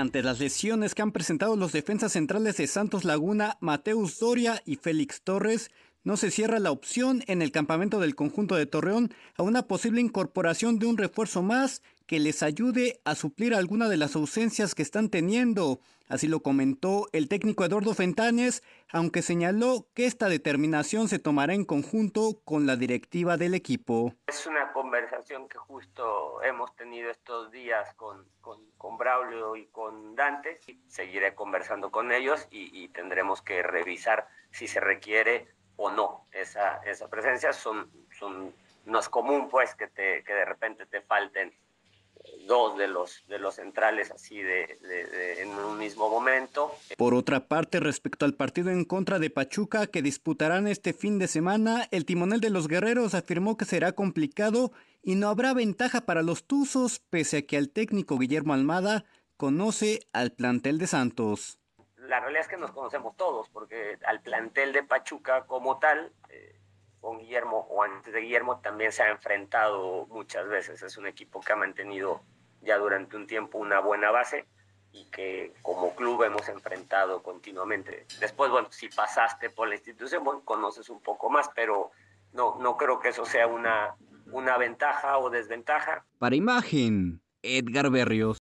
ante las lesiones que han presentado los defensas centrales de Santos Laguna, Mateus Doria y Félix Torres, no se cierra la opción en el campamento del conjunto de Torreón a una posible incorporación de un refuerzo más que les ayude a suplir alguna de las ausencias que están teniendo. Así lo comentó el técnico Eduardo Fentanes, aunque señaló que esta determinación se tomará en conjunto con la directiva del equipo. Es una conversación que justo hemos tenido estos días con, con, Braulio y con Dante. Seguiré conversando con ellos y, y tendremos que revisar si se requiere o no esa, esa presencia. Son, son, no es común pues que, te, que de repente te falten eh, dos de los, de los centrales así de, en un mismo momento. Por otra parte, respecto al partido en contra de Pachuca que disputarán este fin de semana, el timonel de los guerreros afirmó que será complicado y no habrá ventaja para los Tuzos, pese a que el técnico Guillermo Almada conoce al plantel de Santos la realidad es que nos conocemos todos, porque al plantel de Pachuca como tal, eh, con Guillermo o antes de Guillermo también se ha enfrentado muchas veces. Es un equipo que ha mantenido ya durante un tiempo una buena base y que como club hemos enfrentado continuamente. Después, bueno, si pasaste por la institución, bueno, conoces un poco más, pero no, no creo que eso sea una, una ventaja o desventaja. Para imagen, Edgar Berrios.